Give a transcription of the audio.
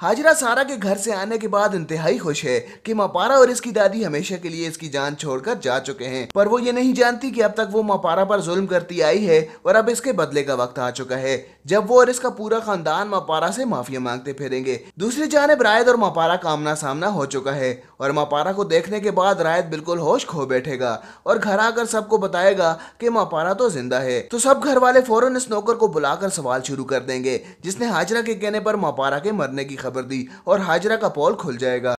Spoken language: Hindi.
हाजरा सारा के घर से आने के बाद इंतहाई खुश है कि मपारा और इसकी दादी हमेशा के लिए इसकी जान छोड़कर जा चुके हैं पर वो ये नहीं जानती कि अब तक वो मपारा पर जुल्म करती आई है और अब इसके बदले का वक्त आ चुका है जब वो और इसका पूरा खानदान मपारा से माफिया मांगते फिरेंगे दूसरी जानब रायत और मपारा का आमना सामना हो चुका है और मपारा को देखने के बाद रायत बिल्कुल होश खो बैठेगा और घर आकर सबको बताएगा की मपारा तो जिंदा है तो सब घर वाले फौरन इस नौकर को बुलाकर सवाल शुरू कर देंगे जिसने हाजरा के कहने पर मपारा के मरने की खबर दी और हाजरा का पोल खुल जाएगा